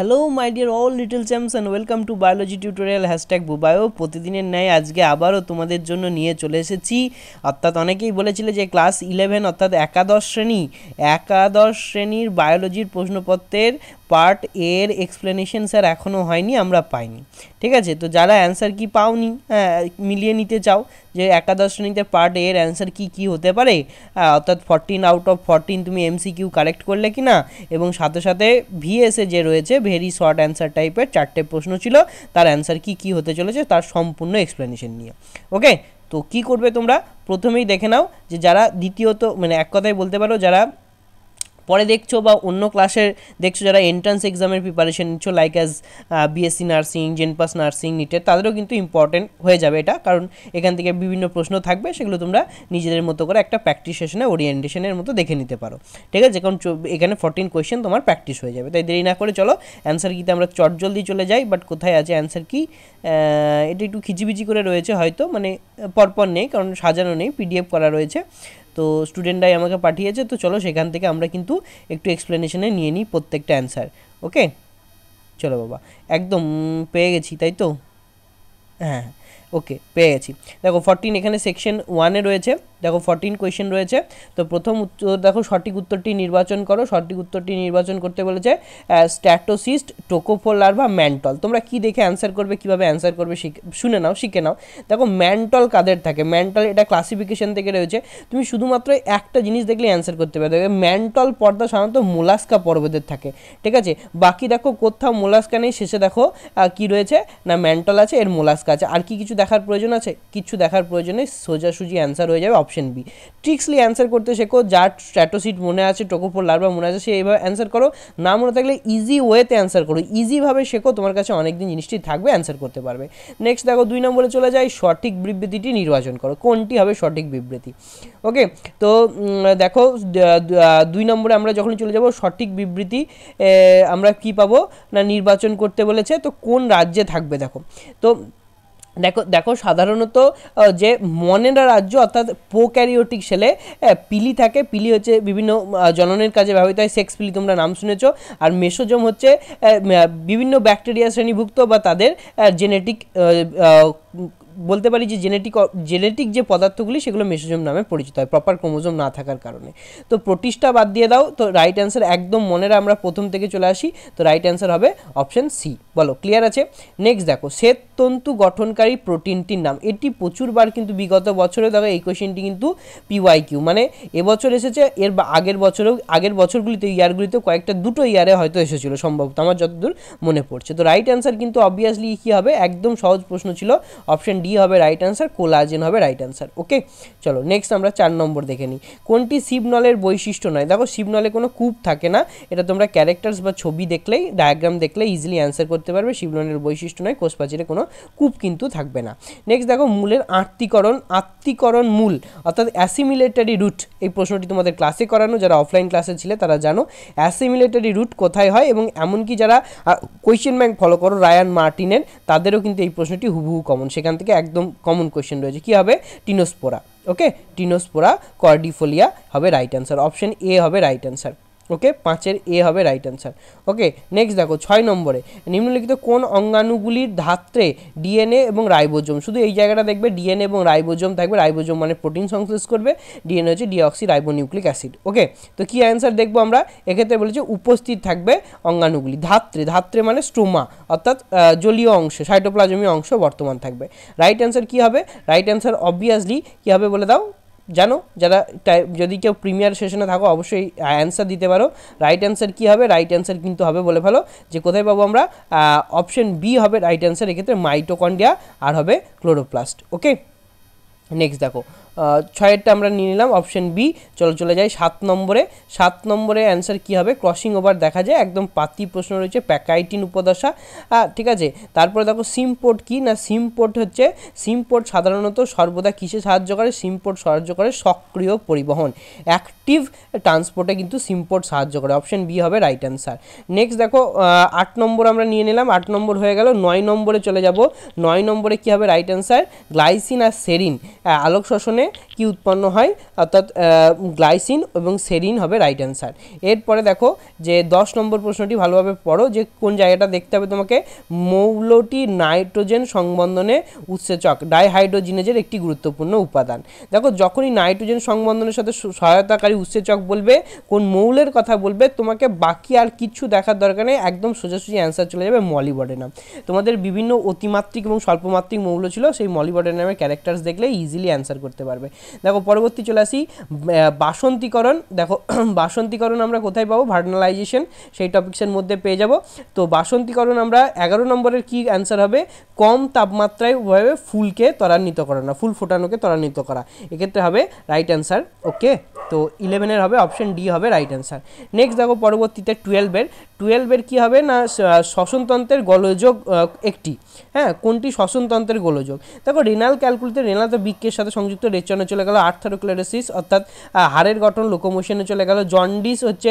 hello my dear all little champs and welcome to biology tutorial hashtag বুবায়ো প্রতিদিনের ন্যায় আজকে আবারও তোমাদের জন্য নিয়ে চলে এসেছি অর্থাৎ অনেকেই বলেছিল যে ক্লাস ইলেভেন অর্থাৎ একাদশ শ্রেণী একাদশ শ্রেণীর বায়োলজির প্রশ্নপত্রের পার্ট এর এক্সপ্লেনেশন স্যার এখনও হয়নি আমরা পাইনি ঠিক আছে তো যারা অ্যান্সার কি পাওনি হ্যাঁ, মিলিয়ে নিতে চাও যে একাদশ শ্রেণীতে পার্ট এর অ্যান্সার কি কি হতে পারে অর্থাৎ ফরটিন আউট অফ ফরটিন তুমি কিউ কালেক্ট করলে কি না এবং সাথে সাথে ভিএসএ যে রয়েছে ভেরি শর্ট অ্যান্সার টাইপের চারটে প্রশ্ন ছিল তার অ্যান্সার কি কি হতে চলেছে তার সম্পূর্ণ এক্সপ্লেনেশন নিয়ে ওকে তো কি করবে তোমরা প্রথমেই দেখে নাও যে যারা দ্বিতীয়ত মানে এক কথায় বলতে পারো যারা পরে দেখছো বা অন্য ক্লাসের দেখছো যারা এন্ট্রান্স এক্সামের প্রিপারেশন নিচ্ছ লাইক অ্যাজ বিএসসি নার্সিং জেনপাস নার্সিং নিটের তাদেরও কিন্তু ইম্পর্টেন্ট হয়ে যাবে এটা কারণ এখান থেকে বিভিন্ন প্রশ্ন থাকবে সেগুলো তোমরা নিজেদের মতো করে একটা প্র্যাকটিস সেশনে ওরিয়েন্টেশনের মতো দেখে নিতে পারো ঠিক আছে কারণ এখানে ফোরটিন কোয়েশ্চেন তোমার প্র্যাকটিস হয়ে যাবে তাই দেরি না করে চলো অ্যান্সার কিতে আমরা চট জলদি চলে যাই বাট কোথায় আছে অ্যান্সার কি এটা একটু খিচিবিচি করে রয়েছে হয়তো মানে পরপর নেই কারণ সাজানো নেই পিডিএফ করা রয়েছে তো স্টুডেন্টরাই আমাকে পাঠিয়েছে তো চলো সেখান থেকে আমরা কিন্তু একটু এক্সপ্লেনেশনে নিয়ে নিই প্রত্যেকটা অ্যান্সার ওকে চলো বাবা একদম পেয়ে গেছি তাই তো হ্যাঁ ওকে পেয়ে গেছি দেখো ফর্টিন এখানে সেকশন ওয়ানে রয়েছে দেখো ফর্টিন কোয়েশ্চেন রয়েছে তো প্রথম উত্তর দেখো সঠিক উত্তরটি নির্বাচন করো সঠিক উত্তরটি নির্বাচন করতে বলেছে স্ট্যাটোসিস্ট টোকোফোল লার্ভা ম্যান্টল তোমরা কি দেখে অ্যান্সার করবে কিভাবে অ্যান্সার করবে শুনে নাও শিখে নাও দেখো ম্যান্টল কাদের থাকে ম্যান্টল এটা ক্লাসিফিকেশন থেকে রয়েছে তুমি শুধুমাত্র একটা জিনিস দেখলে অ্যান্সার করতে পারো ম্যান্টল পর্দা সাধারণত মোলাস্কা পর্বতের থাকে ঠিক আছে বাকি দেখো কোথাও মোলাস্কা নেই শেষে দেখো কি রয়েছে না ম্যান্টল আছে এর মোলাস্কা আছে আর কি কিছু দেখার প্রয়োজন আছে কিছু দেখার প্রয়োজনে সোজাসুজি অ্যান্সার হয়ে যাবে অপশন বি ট্রিক্সলি অ্যান্সার করতে শেখো যার স্ট্র্যাটোসিট মনে আছে টোকোফোর লার্ভা মনে আছে সে এইভাবে অ্যান্সার করো না মনে থাকলে ইজি ওয়েতে অ্যান্সার করো ইজিভাবে শেখো তোমার কাছে অনেক দিন জিনিসটি থাকবে অ্যান্সার করতে পারবে নেক্সট দেখো দুই নম্বরে চলে যায় সঠিক বিবৃতিটি নির্বাচন করো কোনটি হবে সঠিক বিবৃতি ওকে তো দেখো দুই নম্বরে আমরা যখন চলে যাব সঠিক বিবৃতি আমরা কি পাবো না নির্বাচন করতে বলেছে তো কোন রাজ্যে থাকবে দেখো তো দেখো দেখো সাধারণত যে মনেরা রাজ্য অর্থাৎ প্রোক্যারিওটিক সেলে পিলি থাকে পিলি হচ্ছে বিভিন্ন জননের কাজে ব্যবহৃত হয় সেক্স পিলি তোমরা নাম শুনেছ আর মেসোজম হচ্ছে বিভিন্ন ব্যাকটেরিয়া শ্রেণীভুক্ত বা তাদের জেনেটিক বলতে পারি যে জেনেটিক জেনেটিক যে পদার্থগুলি সেগুলো মেসোজোম নামে পরিচিত হয় প্রপার ক্রোমোজোম না থাকার কারণে তো প্রোটিসটা বাদ দিয়ে দাও তো রাইট অ্যান্সার একদম মনেরা আমরা প্রথম থেকে চলে আসি তো রাইট অ্যান্সার হবে অপশন সি বলো ক্লিয়ার আছে নেক্সট দেখো শ্বেত তন্তু গঠনকারী প্রোটিনটির নাম এটি প্রচুরবার কিন্তু বিগত বছরে দেখো এই কোয়েশ্চেনটি কিন্তু পিওয়াই কিউ মানে এবছর এসেছে এর আগের বছরেও আগের বছরগুলিতে ইয়ারগুলিতে কয়েকটা দুটো ইয়ারে হয়তো এসেছিল সম্ভবত আমার যতদূর মনে পড়ছে তো রাইট অ্যান্সার কিন্তু অবভিয়াসলি কী হবে একদম সহজ প্রশ্ন ছিল অপশন ডি ডি হবে রাইট অ্যান্সার কোলাজেন হবে রাইট অ্যান্সার ওকে চলো নেক্সট আমরা চার নম্বর দেখে নিই কোনটি শিবনলের বৈশিষ্ট্য নয় দেখো শিবনলে কোনো কূপ থাকে না এটা তোমরা ক্যারেক্টার্স বা ছবি দেখলেই ডায়াগ্রাম দেখলে ইজিলি অ্যান্সার করতে পারবে শিবনলের বৈশিষ্ট্য নয় কোষপাচিরে কোনো কূপ কিন্তু থাকবে না নেক্সট দেখো মূলের আত্মীকরণ আত্মীকরণ মূল অর্থাৎ অ্যাসিমিলেটারি রুট এই প্রশ্নটি তোমাদের ক্লাসে করানো যারা অফলাইন ক্লাসে ছিলে তারা জানো অ্যাসিমিলেটারি রুট কোথায় হয় এবং এমনকি যারা কোয়েশ্চেন ব্যাংক ফলো করো রায়ান মার্টিনের তাদেরও কিন্তু এই প্রশ্নটি হুবহু কমন সেখান থেকে একদম কমন কোয়েশ্চেন রয়েছে কি হবে টিনোস্পোরা ওকে টিনোস্পোরা কর্ডিফোলিয়া হবে রাইট অ্যান্সার অপশন এ হবে রাইট অ্যান্সার ওকে পাঁচের এ হবে রাইট অ্যান্সার ওকে নেক্সট দেখো ছয় নম্বরে নিম্নলিখিত কোন অঙ্গাণুগুলির ধাত্রে ডিএনএ এবং রাইবোজোম শুধু এই জায়গাটা দেখবে ডিএনএ এবং রাইবোজোম থাকবে রাইবোজোম মানে প্রোটিন সংশ্লেষ করবে ডিএনএ হচ্ছে ডিঅক্সি রাইবোনিউক্লিক অ্যাসিড ওকে তো কী অ্যান্সার দেখবো আমরা এক্ষেত্রে বলেছি উপস্থিত থাকবে অঙ্গাণুগুলি ধাত্রে ধাত্রে মানে স্টোমা অর্থাৎ জলীয় অংশ সাইটোপ্লাজমীয় অংশ বর্তমান থাকবে রাইট অ্যান্সার কী হবে রাইট অ্যান্সার অবভিয়াসলি কী হবে বলে দাও জানো যারা যদি কেউ প্রিমিয়ার সেশনে থাকো অবশ্যই অ্যান্সার দিতে পারো রাইট অ্যান্সার কী হবে রাইট অ্যান্সার কিন্তু হবে বলে ফেলো যে কোথায় পাবো আমরা অপশন বি হবে রাইট অ্যান্সার এক্ষেত্রে মাইটোকন্ডিয়া আর হবে ক্লোরোপ্লাস্ট ওকে নেক্সট দেখো ছয়েরটা আমরা নিয়ে নিলাম অপশন বি চলো চলে যাই সাত নম্বরে সাত নম্বরে অ্যান্সার কি হবে ক্রসিং ওভার দেখা যায় একদম পাতি প্রশ্ন রয়েছে প্যাকাইটিন উপদশা ঠিক আছে তারপরে দেখো সিমপোর্ট কি না সিমপোর্ট হচ্ছে সিমপোর্ট সাধারণত সর্বদা কিসে সাহায্য করে সিমপোর্ট সাহায্য করে সক্রিয় পরিবহন অ্যাক্টিভ ট্রান্সপোর্টে কিন্তু সিমপোর্ট সাহায্য করে অপশন বি হবে রাইট অ্যান্সার নেক্সট দেখো আট নম্বর আমরা নিয়ে নিলাম আট নম্বর হয়ে গেল নয় নম্বরে চলে যাব নয় নম্বরে কি হবে রাইট অ্যান্সার গ্লাইসিন আর সেরিন আলোক শোষণে কি উৎপন্ন হয় অর্থাৎ গ্লাইসিন এবং সেরিন হবে রাইট অ্যান্সার এরপরে দেখো যে দশ নম্বর প্রশ্নটি ভালোভাবে পড়ো যে কোন জায়গাটা দেখতে হবে তোমাকে মৌলটি নাইট্রোজেন সংবন্ধনে উৎসেচক ডাইহাইড্রোজিনেজের একটি গুরুত্বপূর্ণ উপাদান দেখো যখনই নাইট্রোজেন সংবন্ধনের সাথে সহায়তাকারী উৎসেচক বলবে কোন মৌলের কথা বলবে তোমাকে বাকি আর কিছু দেখার দরকার নেই একদম সোজাসুজি অ্যান্সার চলে যাবে মলিবডেনাম তোমাদের বিভিন্ন অতিমাত্রিক এবং স্বল্পমাত্রিক মৌল ছিল সেই মলিবডেনামের ক্যারেক্টার্স দেখলে ইজিলি অ্যান্সার করতে পারবে পারবে দেখো পরবর্তী চলে আসি বাসন্তীকরণ দেখো বাসন্তীকরণ আমরা কোথায় পাবো ভার্নালাইজেশন সেই টপিক্সের মধ্যে পেয়ে যাব তো বাসন্তীকরণ আমরা এগারো নম্বরের কি অ্যান্সার হবে কম তাপমাত্রায় উভয়ে ফুলকে ত্বরান্বিত করা না ফুল ফোটানোকে ত্বরান্বিত করা এক্ষেত্রে হবে রাইট অ্যান্সার ওকে তো ইলেভেনের হবে অপশন ডি হবে রাইট অ্যান্সার নেক্সট দেখো পরবর্তীতে টুয়েলভের টুয়েলভের কি হবে না শ্বসনতন্ত্রের গোলযোগ একটি হ্যাঁ কোনটি শ্বসনতন্ত্রের গোলযোগ দেখো রেনাল ক্যালকুলিতে রেনাল তো বৃক্ষের সাথে সংযুক্ত জন্য চলে গেল আর্থারোক্লেরোসিস অর্থাৎ হাড়ের গঠন লোকোমোশনে চলে গেল জন্ডিস হচ্ছে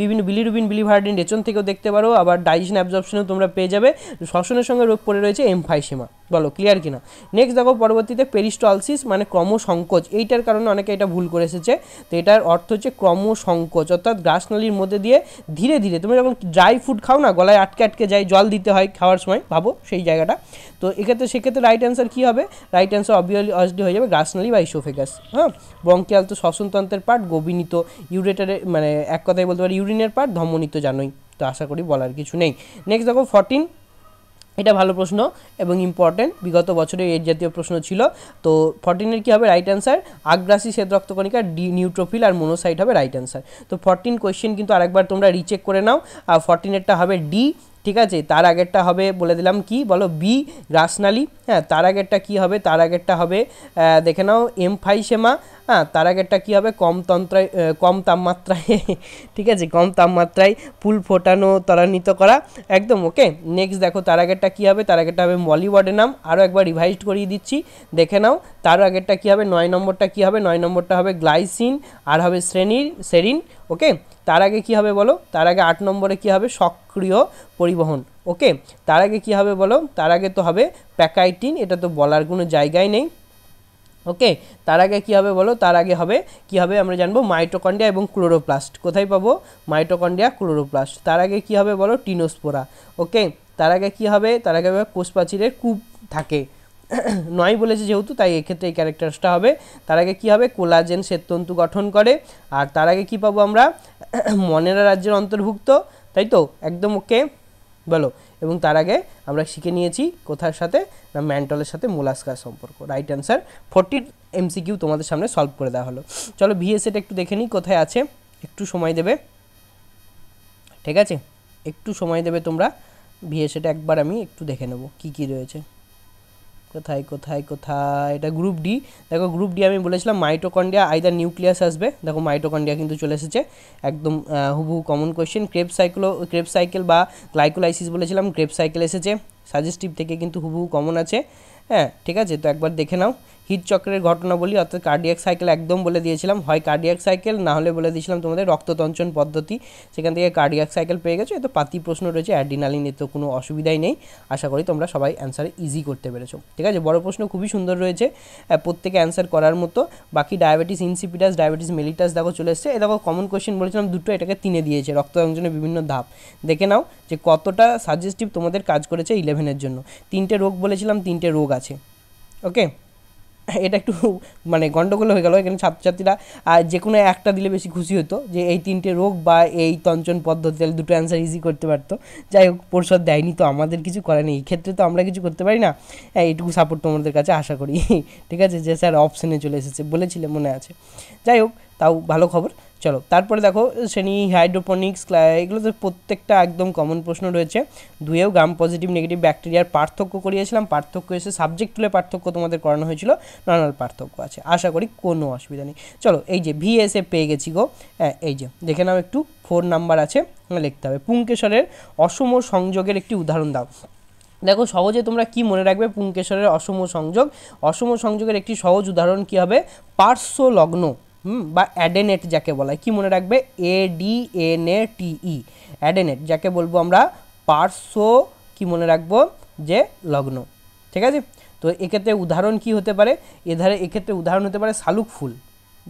বিভিন্ন বিলিরুবিন বিলিভার্ডিন রেচন থেকেও দেখতে পারো আবার ডাইজেশন অ্যাবজর্পশনেও তোমরা পেয়ে যাবে শ্বসনের সঙ্গে রোগ পড়ে রয়েছে এমফাইসিমা বলো ক্লিয়ার কিনা নেক্সট দেখো পরবর্তীতে পেরিস্টলসিস মানে ক্রমসংকোচ এইটার কারণে অনেকে এটা ভুল করে এসেছে তো এটার অর্থ হচ্ছে ক্রমসংকোচ অর্থাৎ গ্রাসনালির মধ্যে দিয়ে ধীরে ধীরে তুমি যখন ড্রাই ফুড খাও না গলায় আটকে আটকে যায় জল দিতে হয় খাওয়ার সময় ভাবো সেই জায়গাটা তো এক্ষেত্রে সেক্ষেত্রে রাইট অ্যান্সার কী হবে রাইট অ্যান্সার অবভিয়াসলি অসডি হয়ে যাবে গ্রাসনালি বা ইসোফেগাস হ্যাঁ বঙ্কিয়াল তো শ্বসনতন্ত্রের পার্ট গোবিনীত ইউরেটারের মানে এক কথায় বলতে পারি ইউরিনের পার্ট ধমনীত জানোই তো আশা করি বলার কিছু নেই নেক্সট দেখো ফর্টিন এটা ভালো প্রশ্ন এবং ইম্পর্টেন্ট বিগত বছরে এর জাতীয় প্রশ্ন ছিল তো ফর্টিনের কী হবে রাইট অ্যান্সার আগ্রাসী শ্বেত রক্তকণিকা ডি নিউট্রোফিল আর মোনোসাইট হবে রাইট অ্যান্সার তো ফর্টিন কোয়েশ্চেন কিন্তু আরেকবার তোমরা রিচেক করে নাও আর ফর্টিনেরটা হবে ডি ঠিক আছে তার আগেরটা হবে বলে দিলাম কি বলো বি গ্রাসনালি হ্যাঁ তার আগেরটা কি হবে তার আগেরটা হবে দেখে নাও ফাইসেমা হ্যাঁ তার আগেরটা কী হবে কম তন্ত্রায় কম তাপমাত্রায় ঠিক আছে কম তাপমাত্রায় ফুল ফোটানো ত্বরান্বিত করা একদম ওকে নেক্সট দেখো তার আগেরটা কী হবে তার আগেরটা হবে মলিবডের নাম আরও একবার রিভাইজড করিয়ে দিচ্ছি দেখে নাও তার আগেরটা কী হবে নয় নম্বরটা কী হবে নয় নম্বরটা হবে গ্লাইসিন আর হবে শ্রেণীর সেরিন ওকে তার আগে কী হবে বলো তার আগে আট নম্বরে কী হবে সক্রিয় পরিবহন ওকে তার আগে কী হবে বলো তার আগে তো হবে প্যাকাইটিন এটা তো বলার কোনো জায়গায় নেই ওকে তার আগে কি হবে বলো তার আগে হবে কি হবে আমরা জানবো মাইটোকন্ডিয়া এবং ক্লোরোপ্লাস্ট কোথায় পাবো মাইটোকন্ডিয়া ক্লোরোপ্লাস্ট তার আগে কি হবে বলো টিনোস্পোরা ওকে তার আগে কি হবে তার আগে কোষ প্রাচীরের কূপ থাকে নয় বলেছে যেহেতু তাই এক্ষেত্রে এই ক্যারেক্টারসটা হবে তার আগে কী হবে কোলাজেন শ্বেততন্তু গঠন করে আর তার আগে কী পাবো আমরা মনেরা রাজ্যের অন্তর্ভুক্ত তাই তো একদম ওকে বলো এবং তার আগে আমরা শিখে নিয়েছি কোথার সাথে না ম্যান্টলের সাথে মোলাস্কার সম্পর্ক রাইট অ্যান্সার ফোরটিন এমসিকিউ তোমাদের সামনে সলভ করে দেওয়া হলো চলো ভিএসএটা একটু দেখে নিই কোথায় আছে একটু সময় দেবে ঠিক আছে একটু সময় দেবে তোমরা ভিএসএটা একবার আমি একটু দেখে নেব কি কি রয়েছে কোথায় কোথায় কোথায় এটা গ্রুপ ডি দেখো গ্রুপ ডি আমি বলেছিলাম মাইটোকন্ডিয়া আইদার নিউক্লিয়াস আসবে দেখো মাইটোকন্ডিয়া কিন্তু চলে এসেছে একদম হুবহু কমন কোয়েশ্চেন ক্রেপ সাইকেলো ক্রেপ সাইকেল বা গ্লাইকোলাইসিস বলেছিলাম ক্রেপ সাইকেল এসেছে সাজেস্টিভ থেকে কিন্তু হুবহু কমন আছে হ্যাঁ ঠিক আছে তো একবার দেখে নাও হৃদচক্রের বলি অর্থাৎ কার্ডিয়াক সাইকেল একদম বলে দিয়েছিলাম হয় কার্ডিয়াক সাইকেল না হলে বলে দিয়েছিলাম তোমাদের রক্ততঞ্চন পদ্ধতি সেখান থেকে কার্ডিয়াক সাইকেল পেয়ে গেছো এতো পাতি প্রশ্ন রয়েছে অ্যাডিনালিন তো কোনো অসুবিধাই নেই আশা করি তোমরা সবাই অ্যান্সারে ইজি করতে পেরেছো ঠিক আছে বড় প্রশ্ন খুবই সুন্দর রয়েছে প্রত্যেকে অ্যান্সার করার মতো বাকি ডায়াবেটিস ইনসিপিটাস ডায়াবেটিস মেলিটাস দেখো চলে এসছে এ দেখো কমন কোয়েশ্চেন বলেছিলাম দুটো এটাকে তিনে দিয়েছে রক্ততঞ্জনের বিভিন্ন ধাপ দেখে নাও যে কতটা সাজেস্টিভ তোমাদের কাজ করেছে ইলেভেনের জন্য তিনটে রোগ বলেছিলাম তিনটে রোগ আছে ওকে এটা একটু মানে গণ্ডগোল হয়ে গেল এখানে ছাত্রছাত্রীরা যে কোনো একটা দিলে বেশি খুশি হতো যে এই তিনটে রোগ বা এই তঞ্চন পদ্ধতি তাহলে দুটো অ্যান্সার ইজি করতে পারতো যাই হোক পরিষদ দেয়নি তো আমাদের কিছু করে নেই ক্ষেত্রে তো আমরা কিছু করতে পারি না হ্যাঁ, এইটুকু সাপোর্ট তোমাদের কাছে আশা করি ঠিক আছে যে স্যার অপশনে চলে এসেছে বলেছিলে মনে আছে যাই হোক তাও ভালো খবর চলো তারপরে দেখো শ্রেণী হাইড্রোপনিক্স এগুলো তো প্রত্যেকটা একদম কমন প্রশ্ন রয়েছে দুয়েও গ্রাম পজিটিভ নেগেটিভ ব্যাকটেরিয়ার পার্থক্য করিয়েছিলাম পার্থক্য এসে সাবজেক্ট তুলে পার্থক্য তোমাদের করানো হয়েছিল নর্মাল পার্থক্য আছে আশা করি কোনো অসুবিধা নেই চলো এই যে ভিএসএ পেয়ে গেছি গো হ্যাঁ এই যে দেখে নাও একটু ফোর নাম্বার আছে লিখতে হবে পুঙ্কেশ্বরের অসম সংযোগের একটি উদাহরণ দাও দেখো সহজে তোমরা কি মনে রাখবে পুঙ্কেশ্বরের অসম সংযোগ অসম সংযোগের একটি সহজ উদাহরণ কী হবে পার্শ্ব লগ্ন হুম বা অ্যাডেনেট যাকে বলা হয় কী মনে রাখবে এ ডি এন এ টি ই অ্যাডেনেট যাকে বলবো আমরা পার্শ্ব কি মনে রাখবো যে লগ্ন ঠিক আছে তো এক্ষেত্রে উদাহরণ কি হতে পারে এধারে এক্ষেত্রে উদাহরণ হতে পারে শালুক ফুল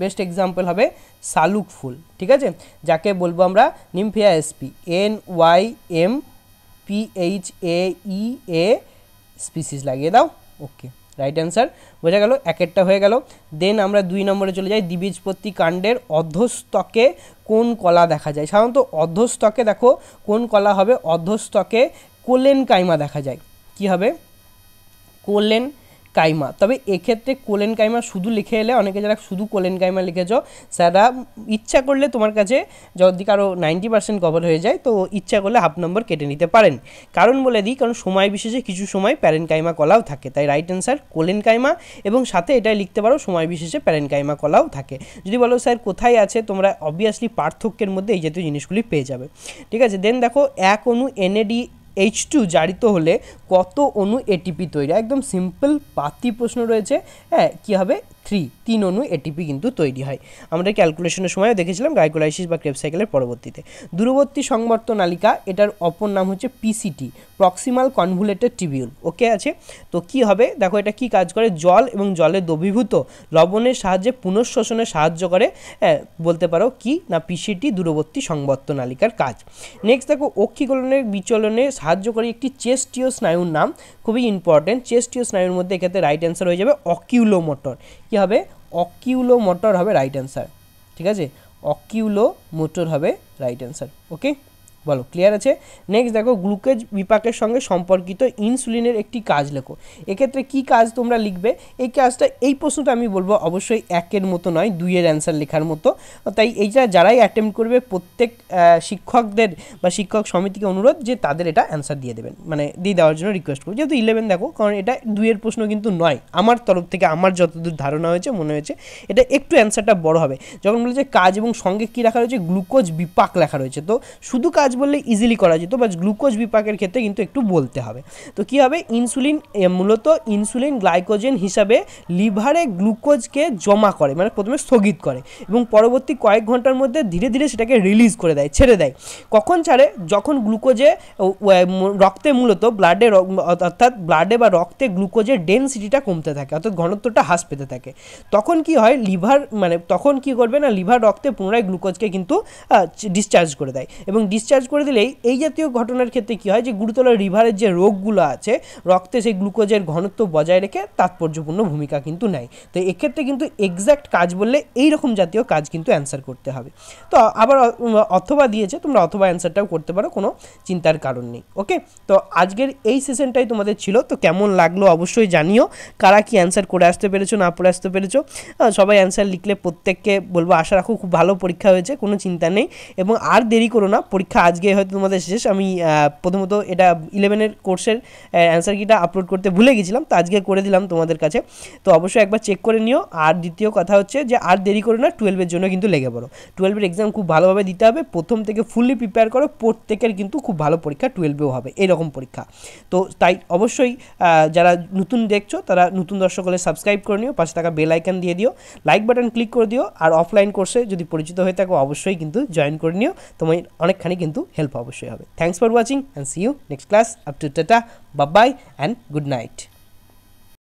বেস্ট এক্সাম্পল হবে শালুক ফুল ঠিক আছে যাকে বলবো আমরা Nymphaea SP N Y M P H A E A species লাগিয়ে দাও ওকে রাইট অ্যান্সার বোঝা গেল একেরটা হয়ে গেল দেন আমরা দুই নম্বরে চলে যাই দ্বিবীজপত্রী কাণ্ডের অর্ধস্তকে কোন কলা দেখা যায় সাধারণত অর্ধস্তকে দেখো কোন কলা হবে অর্ধস্তকে কোলেন কাইমা দেখা যায় কি হবে কোলেন কাইমা তবে এক্ষেত্রে কোলেন কাইমা শুধু লিখে এলে অনেকে যারা শুধু কোলেন কাইমা লিখেছ স্যারা ইচ্ছা করলে তোমার কাছে যদি কারো নাইনটি পার্সেন্ট কভার হয়ে যায় তো ইচ্ছা করলে হাফ নম্বর কেটে নিতে পারেন কারণ বলে দিই কারণ সময় বিশেষে কিছু সময় প্যারেন কাইমা কলাও থাকে তাই রাইট অ্যান্সার কোলেন কাইমা এবং সাথে এটাই লিখতে পারো সময় বিশেষে প্যারেন কাইমা কলাও থাকে যদি বলো স্যার কোথায় আছে তোমরা অবভিয়াসলি পার্থক্যের মধ্যে এই জাতীয় জিনিসগুলি পেয়ে যাবে ঠিক আছে দেন দেখো এক অনু এনএডি এইচ টু জারিত হলে কত অনু এটিপি তৈরি একদম সিম্পল পাতি প্রশ্ন রয়েছে হ্যাঁ কী হবে থ্রি তিন অনু এটিপি কিন্তু তৈরি হয় আমরা ক্যালকুলেশনের সময় দেখেছিলাম গাইকোলাইসিস বা ক্রেপসাইকেলের পরবর্তীতে দূরবর্তী সংবর্ত নালিকা এটার অপর নাম হচ্ছে PCT proximal convoluted tubule okay আছে তো কি হবে দেখো এটা কি কাজ করে জল এবং জলে দ্রবীভূত লবণের সাহায্যে পুনঃশোষণে সাহায্য করে হ্যাঁ বলতে পারো কি না পিসিটি দূরবর্তী সংবর্ত নালিকার কাজ নেক্সট দেখো অক্ষিকলনের বিচলনে সাহায্য করে একটি চেস্টীয় স্নায়ুর নাম খুবই ইম্পর্টেন্ট চেস্টীয় স্নায়ুর মধ্যে এক্ষেত্রে রাইট অ্যান্সার হয়ে যাবে অকিউলোমোটর কি হবে অকিউলো মোটর হবে রাইট অ্যান্সার ঠিক আছে অকিউলো মোটর হবে রাইট অ্যান্সার ওকে বলো ক্লিয়ার আছে নেক্সট দেখো গ্লুকোজ বিপাকের সঙ্গে সম্পর্কিত ইনসুলিনের একটি কাজ লেখো এক্ষেত্রে কি কাজ তোমরা লিখবে এই কাজটা এই প্রশ্নটা আমি বলবো অবশ্যই একের মতো নয় দুইয়ের অ্যান্সার লেখার মতো তাই এইটা যারাই অ্যাটেম্প করবে প্রত্যেক শিক্ষকদের বা শিক্ষক সমিতিকে অনুরোধ যে তাদের এটা অ্যান্সার দিয়ে দেবেন মানে দিয়ে দেওয়ার জন্য রিকোয়েস্ট করবো যেহেতু ইলেভেন দেখো কারণ এটা দুইয়ের প্রশ্ন কিন্তু নয় আমার তরফ থেকে আমার যতদূর ধারণা হয়েছে মনে হয়েছে এটা একটু অ্যান্সারটা বড় হবে যখন বলেছে কাজ এবং সঙ্গে কী রাখা রয়েছে গ্লুকোজ বিপাক লেখা রয়েছে তো শুধু কাজ বললে ইজিলি করা যেত বাট গ্লুকোজ বিপাকের ক্ষেত্রে কিন্তু একটু বলতে হবে তো কী হবে ইনসুলিন মূলত ইনসুলিন গ্লাইকোজেন হিসাবে লিভারে গ্লুকোজকে জমা করে মানে প্রথমে স্থগিত করে এবং পরবর্তী কয়েক ঘন্টার মধ্যে ধীরে ধীরে সেটাকে রিলিজ করে দেয় ছেড়ে দেয় কখন ছাড়ে যখন গ্লুকোজে রক্তে মূলত ব্লাডে অর্থাৎ ব্লাডে বা রক্তে গ্লুকোজের ডেনসিটিটা কমতে থাকে অর্থাৎ ঘনত্বটা হ্রাস পেতে থাকে তখন কি হয় লিভার মানে তখন কি করবে না লিভার রক্তে পুনরায় গ্লুকোজকে কিন্তু ডিসচার্জ করে দেয় এবং ডিসচার্জ করে দিলেই এই জাতীয় ঘটনার ক্ষেত্রে কি হয় যে গুরুতর লিভারের যে রোগগুলো আছে রক্তে সেই গ্লুকোজের ঘনত্ব বজায় রেখে তাৎপর্যপূর্ণ ভূমিকা কিন্তু নেয় তো এক্ষেত্রে কিন্তু এক্স্যাক্ট কাজ বললে এই রকম জাতীয় কাজ কিন্তু অ্যান্সার করতে হবে তো আবার অথবা দিয়েছে তোমরা অথবা অ্যান্সারটাও করতে পারো কোনো চিন্তার কারণ নেই ওকে তো আজকের এই সেশনটাই তোমাদের ছিল তো কেমন লাগলো অবশ্যই জানিও কারা কি অ্যান্সার করে আসতে পেরেছো না পড়ে আসতে পেরেছো সবাই অ্যান্সার লিখলে প্রত্যেককে বলবো আশা রাখো খুব ভালো পরীক্ষা হয়েছে কোনো চিন্তা নেই এবং আর দেরি করো না পরীক্ষা আজকে হয়তো তোমাদের শেষ আমি প্রথমত এটা ইলেভেনের কোর্সের অ্যান্সার কিটা আপলোড করতে ভুলে গেছিলাম তো আজকে করে দিলাম তোমাদের কাছে তো অবশ্যই একবার চেক করে নিও আর দ্বিতীয় কথা হচ্ছে যে আর দেরি করো না টুয়েলভের জন্য কিন্তু লেগে পড়ো টুয়েলভের এক্সাম খুব ভালোভাবে দিতে হবে প্রথম থেকে ফুললি প্রিপেয়ার করো প্রত্যেকের কিন্তু খুব ভালো পরীক্ষা টুয়েলভেও হবে এরকম পরীক্ষা তো তাই অবশ্যই যারা নতুন দেখছো তারা নতুন দর্শক হলে সাবস্ক্রাইব করে নিও পাশে থাকা বেল আইকন দিয়ে দিও লাইক বাটন ক্লিক করে দিও আর অফলাইন কোর্সে যদি পরিচিত হয়ে থাকো অবশ্যই কিন্তু জয়েন করে নিও তোমার অনেকখানি কিন্তু কিন্তু হেল্প অবশ্যই হবে thanks for watching and see you next class up to tata bye bye and good night